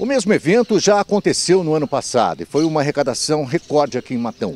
O mesmo evento já aconteceu no ano passado e foi uma arrecadação recorde aqui em Matão.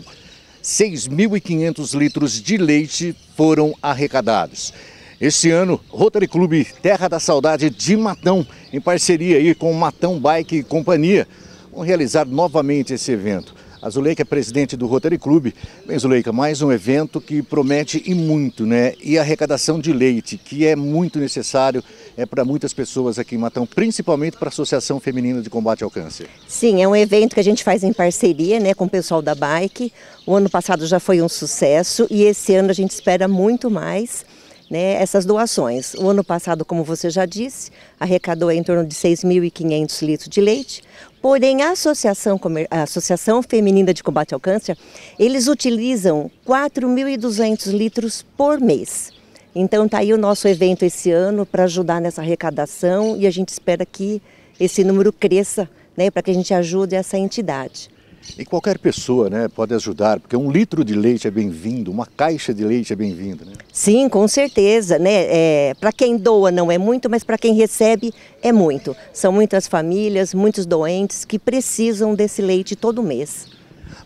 6.500 litros de leite foram arrecadados. Este ano, Rotary Clube Terra da Saudade de Matão, em parceria aí com Matão Bike e Companhia, vão realizar novamente esse evento. A Zuleika é presidente do Rotary Clube. Bem, Zuleika, mais um evento que promete e muito, né? E a arrecadação de leite, que é muito necessário é para muitas pessoas aqui em Matão, principalmente para a Associação Feminina de Combate ao Câncer. Sim, é um evento que a gente faz em parceria né, com o pessoal da Bike. O ano passado já foi um sucesso e esse ano a gente espera muito mais. Né, essas doações. O ano passado, como você já disse, arrecadou em torno de 6.500 litros de leite, porém a Associação, a Associação Feminina de Combate ao Câncer, eles utilizam 4.200 litros por mês. Então está aí o nosso evento esse ano para ajudar nessa arrecadação e a gente espera que esse número cresça, né, para que a gente ajude essa entidade. E qualquer pessoa né, pode ajudar, porque um litro de leite é bem-vindo, uma caixa de leite é bem-vinda. Né? Sim, com certeza. Né? É, para quem doa não é muito, mas para quem recebe é muito. São muitas famílias, muitos doentes que precisam desse leite todo mês.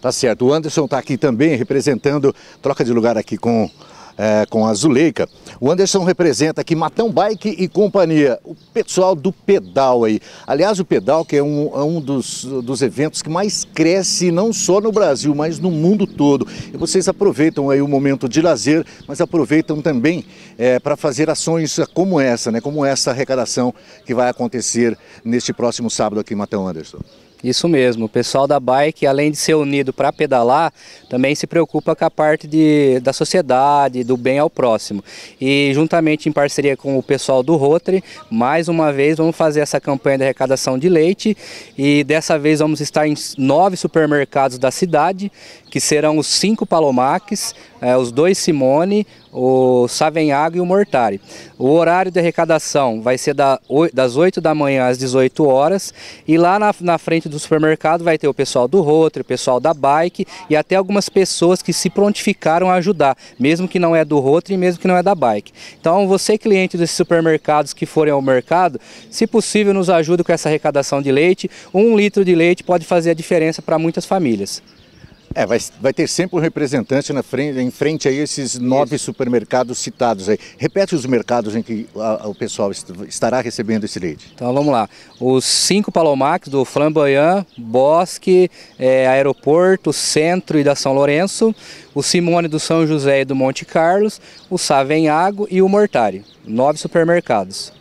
Tá certo. O Anderson está aqui também representando, troca de lugar aqui com é, com a Zuleika. O Anderson representa aqui Matão Bike e companhia, o pessoal do pedal aí. Aliás, o pedal que é um, é um dos, dos eventos que mais cresce não só no Brasil, mas no mundo todo. E vocês aproveitam aí o momento de lazer, mas aproveitam também é, para fazer ações como essa, né? como essa arrecadação que vai acontecer neste próximo sábado aqui em Matão Anderson. Isso mesmo, o pessoal da bike, além de ser unido para pedalar, também se preocupa com a parte de, da sociedade, do bem ao próximo. E juntamente em parceria com o pessoal do Rotary, mais uma vez vamos fazer essa campanha de arrecadação de leite e dessa vez vamos estar em nove supermercados da cidade, que serão os cinco Palomaques, é, os dois Simone, o Savenhago e o Mortari. O horário de arrecadação vai ser das 8 da manhã às 18 horas e lá na, na frente do supermercado vai ter o pessoal do Rotary, o pessoal da Bike e até algumas pessoas que se prontificaram a ajudar, mesmo que não é do Rotary e mesmo que não é da Bike. Então você cliente desses supermercados que forem ao mercado, se possível nos ajude com essa arrecadação de leite. Um litro de leite pode fazer a diferença para muitas famílias. É, vai, vai ter sempre um representante na frente, em frente a esses nove Isso. supermercados citados aí. Repete os mercados em que a, a, o pessoal est estará recebendo esse leite. Então vamos lá. Os cinco Palomax do Flamboyant, Bosque, é, Aeroporto, Centro e da São Lourenço, o Simone do São José e do Monte Carlos, o Savenhago e o Mortari. Nove supermercados.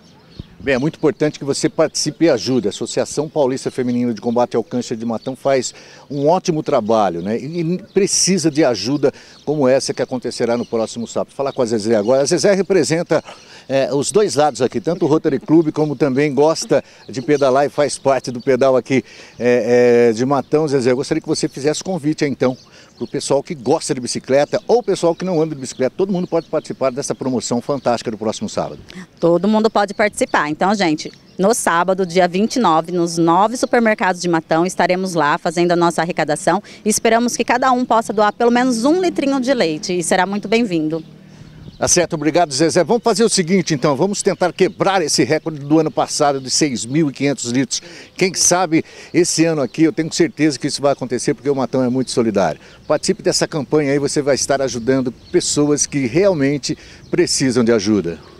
Bem, é muito importante que você participe e ajude. A Associação Paulista Feminina de Combate ao Câncer de Matão faz um ótimo trabalho, né? E precisa de ajuda como essa que acontecerá no próximo sábado. Falar com a Zezé agora. A Zezé representa é, os dois lados aqui, tanto o Rotary Club como também gosta de pedalar e faz parte do pedal aqui é, é, de Matão. Zezé, eu gostaria que você fizesse convite então para o pessoal que gosta de bicicleta ou o pessoal que não anda de bicicleta. Todo mundo pode participar dessa promoção fantástica do próximo sábado. Todo mundo pode participar. Então, gente, no sábado, dia 29, nos nove supermercados de Matão, estaremos lá fazendo a nossa arrecadação e esperamos que cada um possa doar pelo menos um litrinho de leite e será muito bem-vindo. Tá certo, obrigado Zezé. Vamos fazer o seguinte então, vamos tentar quebrar esse recorde do ano passado de 6.500 litros. Quem sabe esse ano aqui, eu tenho certeza que isso vai acontecer porque o Matão é muito solidário. Participe dessa campanha aí, você vai estar ajudando pessoas que realmente precisam de ajuda.